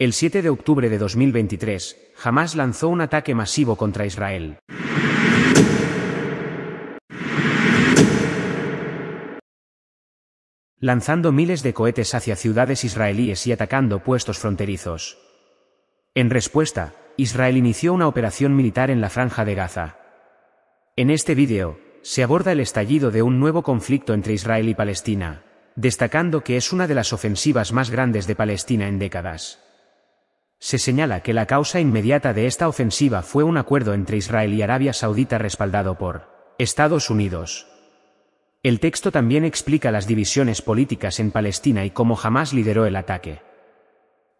El 7 de octubre de 2023, Hamas lanzó un ataque masivo contra Israel. Lanzando miles de cohetes hacia ciudades israelíes y atacando puestos fronterizos. En respuesta, Israel inició una operación militar en la franja de Gaza. En este vídeo, se aborda el estallido de un nuevo conflicto entre Israel y Palestina, destacando que es una de las ofensivas más grandes de Palestina en décadas. Se señala que la causa inmediata de esta ofensiva fue un acuerdo entre Israel y Arabia Saudita respaldado por Estados Unidos. El texto también explica las divisiones políticas en Palestina y cómo Hamas lideró el ataque.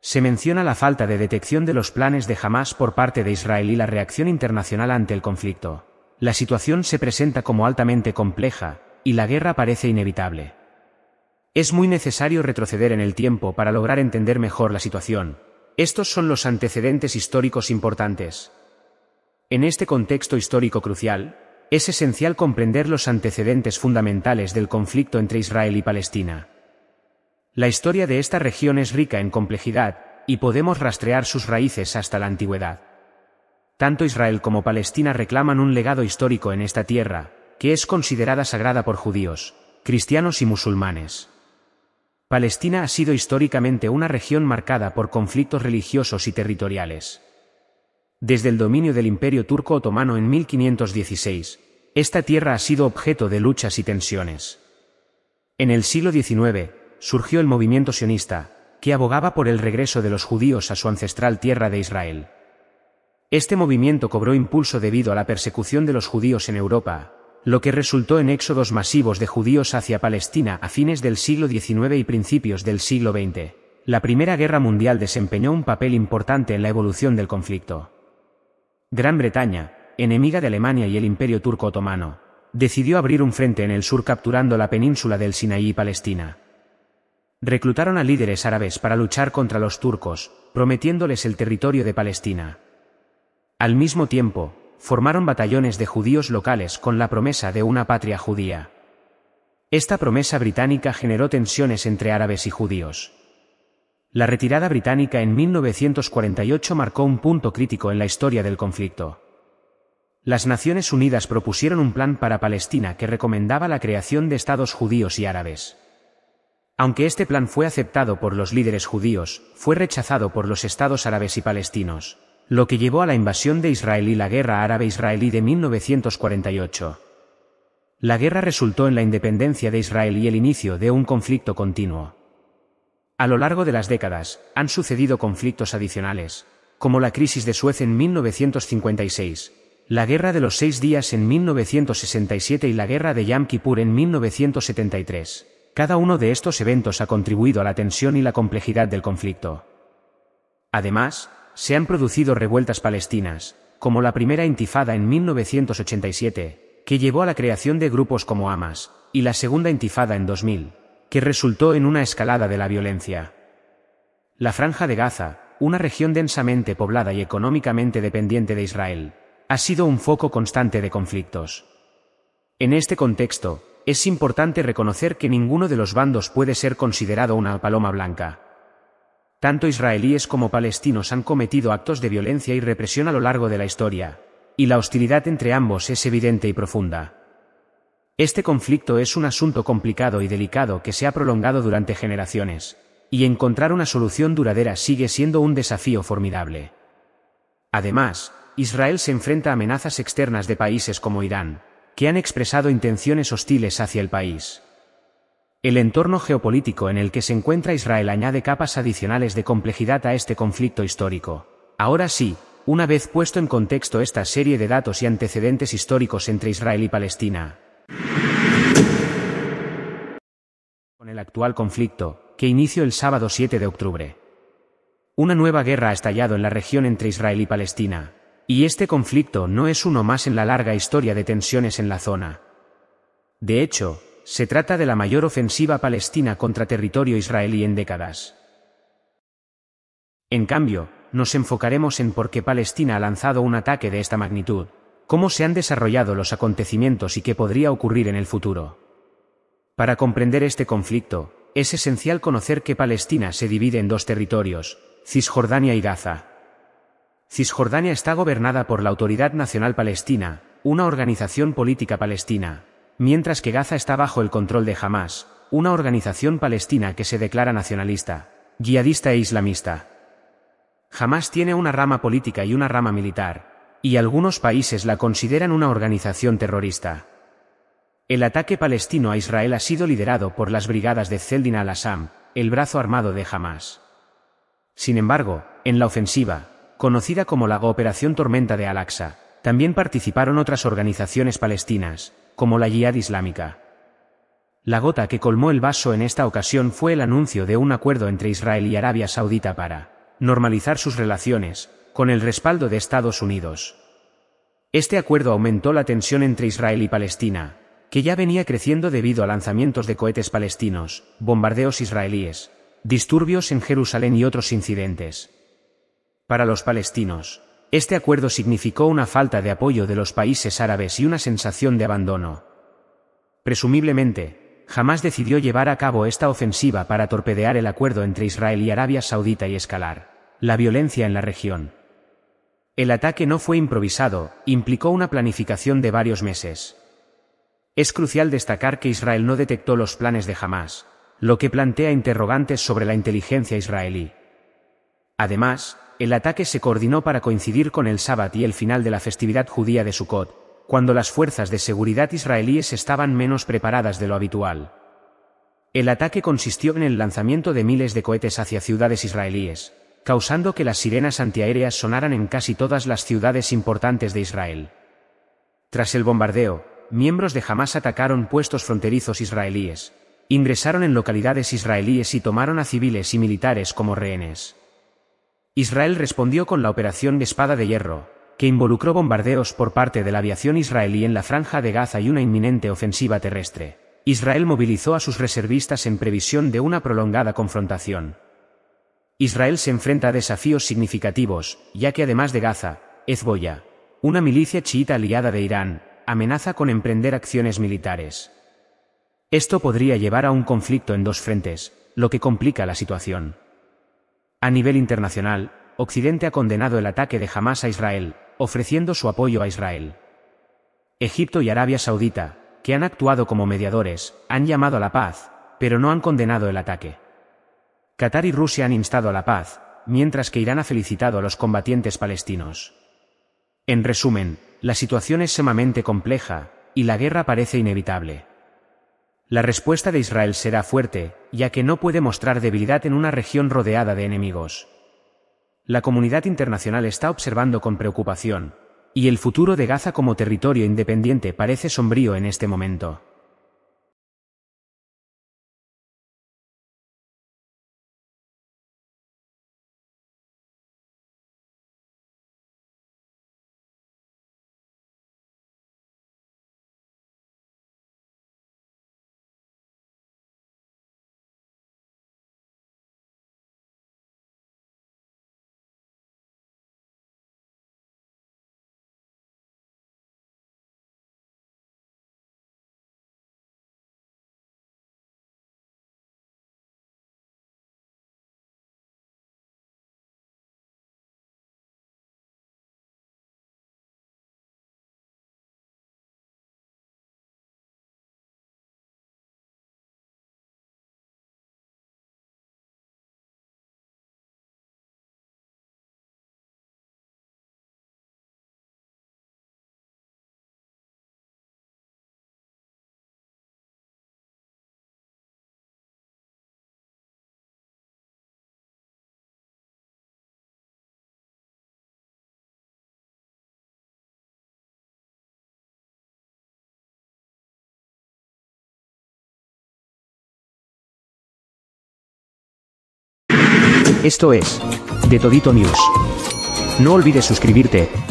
Se menciona la falta de detección de los planes de Hamas por parte de Israel y la reacción internacional ante el conflicto. La situación se presenta como altamente compleja, y la guerra parece inevitable. Es muy necesario retroceder en el tiempo para lograr entender mejor la situación, estos son los antecedentes históricos importantes. En este contexto histórico crucial, es esencial comprender los antecedentes fundamentales del conflicto entre Israel y Palestina. La historia de esta región es rica en complejidad, y podemos rastrear sus raíces hasta la antigüedad. Tanto Israel como Palestina reclaman un legado histórico en esta tierra, que es considerada sagrada por judíos, cristianos y musulmanes. Palestina ha sido históricamente una región marcada por conflictos religiosos y territoriales. Desde el dominio del Imperio Turco Otomano en 1516, esta tierra ha sido objeto de luchas y tensiones. En el siglo XIX, surgió el movimiento sionista, que abogaba por el regreso de los judíos a su ancestral tierra de Israel. Este movimiento cobró impulso debido a la persecución de los judíos en Europa, lo que resultó en éxodos masivos de judíos hacia Palestina a fines del siglo XIX y principios del siglo XX. La Primera Guerra Mundial desempeñó un papel importante en la evolución del conflicto. Gran Bretaña, enemiga de Alemania y el Imperio Turco Otomano, decidió abrir un frente en el sur capturando la península del Sinaí y Palestina. Reclutaron a líderes árabes para luchar contra los turcos, prometiéndoles el territorio de Palestina. Al mismo tiempo, formaron batallones de judíos locales con la promesa de una patria judía. Esta promesa británica generó tensiones entre árabes y judíos. La retirada británica en 1948 marcó un punto crítico en la historia del conflicto. Las Naciones Unidas propusieron un plan para Palestina que recomendaba la creación de estados judíos y árabes. Aunque este plan fue aceptado por los líderes judíos, fue rechazado por los estados árabes y palestinos lo que llevó a la invasión de Israel y la Guerra Árabe-Israelí de 1948. La guerra resultó en la independencia de Israel y el inicio de un conflicto continuo. A lo largo de las décadas, han sucedido conflictos adicionales, como la crisis de Suez en 1956, la Guerra de los Seis Días en 1967 y la Guerra de Yom Kippur en 1973. Cada uno de estos eventos ha contribuido a la tensión y la complejidad del conflicto. Además, se han producido revueltas palestinas, como la primera intifada en 1987, que llevó a la creación de grupos como Hamas, y la segunda intifada en 2000, que resultó en una escalada de la violencia. La Franja de Gaza, una región densamente poblada y económicamente dependiente de Israel, ha sido un foco constante de conflictos. En este contexto, es importante reconocer que ninguno de los bandos puede ser considerado una paloma blanca. Tanto israelíes como palestinos han cometido actos de violencia y represión a lo largo de la historia, y la hostilidad entre ambos es evidente y profunda. Este conflicto es un asunto complicado y delicado que se ha prolongado durante generaciones, y encontrar una solución duradera sigue siendo un desafío formidable. Además, Israel se enfrenta a amenazas externas de países como Irán, que han expresado intenciones hostiles hacia el país. El entorno geopolítico en el que se encuentra Israel añade capas adicionales de complejidad a este conflicto histórico. Ahora sí, una vez puesto en contexto esta serie de datos y antecedentes históricos entre Israel y Palestina. Con el actual conflicto, que inició el sábado 7 de octubre. Una nueva guerra ha estallado en la región entre Israel y Palestina. Y este conflicto no es uno más en la larga historia de tensiones en la zona. De hecho, se trata de la mayor ofensiva palestina contra territorio israelí en décadas. En cambio, nos enfocaremos en por qué Palestina ha lanzado un ataque de esta magnitud, cómo se han desarrollado los acontecimientos y qué podría ocurrir en el futuro. Para comprender este conflicto, es esencial conocer que Palestina se divide en dos territorios, Cisjordania y Gaza. Cisjordania está gobernada por la Autoridad Nacional Palestina, una organización política palestina, mientras que Gaza está bajo el control de Hamas, una organización palestina que se declara nacionalista, guiadista e islamista. Hamas tiene una rama política y una rama militar, y algunos países la consideran una organización terrorista. El ataque palestino a Israel ha sido liderado por las brigadas de Zeldin al-Assam, el brazo armado de Hamas. Sin embargo, en la ofensiva, conocida como la Operación Tormenta de Al-Aqsa, también participaron otras organizaciones palestinas, como la yihad islámica. La gota que colmó el vaso en esta ocasión fue el anuncio de un acuerdo entre Israel y Arabia Saudita para normalizar sus relaciones, con el respaldo de Estados Unidos. Este acuerdo aumentó la tensión entre Israel y Palestina, que ya venía creciendo debido a lanzamientos de cohetes palestinos, bombardeos israelíes, disturbios en Jerusalén y otros incidentes. Para los palestinos, este acuerdo significó una falta de apoyo de los países árabes y una sensación de abandono. Presumiblemente, Hamas decidió llevar a cabo esta ofensiva para torpedear el acuerdo entre Israel y Arabia Saudita y escalar la violencia en la región. El ataque no fue improvisado, implicó una planificación de varios meses. Es crucial destacar que Israel no detectó los planes de Hamas, lo que plantea interrogantes sobre la inteligencia israelí. Además, el ataque se coordinó para coincidir con el sábado y el final de la festividad judía de Sukkot, cuando las fuerzas de seguridad israelíes estaban menos preparadas de lo habitual. El ataque consistió en el lanzamiento de miles de cohetes hacia ciudades israelíes, causando que las sirenas antiaéreas sonaran en casi todas las ciudades importantes de Israel. Tras el bombardeo, miembros de Hamas atacaron puestos fronterizos israelíes, ingresaron en localidades israelíes y tomaron a civiles y militares como rehenes. Israel respondió con la Operación Espada de Hierro, que involucró bombardeos por parte de la aviación israelí en la franja de Gaza y una inminente ofensiva terrestre. Israel movilizó a sus reservistas en previsión de una prolongada confrontación. Israel se enfrenta a desafíos significativos, ya que además de Gaza, Hezbollah, una milicia chiita aliada de Irán, amenaza con emprender acciones militares. Esto podría llevar a un conflicto en dos frentes, lo que complica la situación. A nivel internacional, Occidente ha condenado el ataque de Hamas a Israel, ofreciendo su apoyo a Israel. Egipto y Arabia Saudita, que han actuado como mediadores, han llamado a la paz, pero no han condenado el ataque. Qatar y Rusia han instado a la paz, mientras que Irán ha felicitado a los combatientes palestinos. En resumen, la situación es sumamente compleja, y la guerra parece inevitable. La respuesta de Israel será fuerte, ya que no puede mostrar debilidad en una región rodeada de enemigos. La comunidad internacional está observando con preocupación, y el futuro de Gaza como territorio independiente parece sombrío en este momento. Esto es, de Todito News. No olvides suscribirte,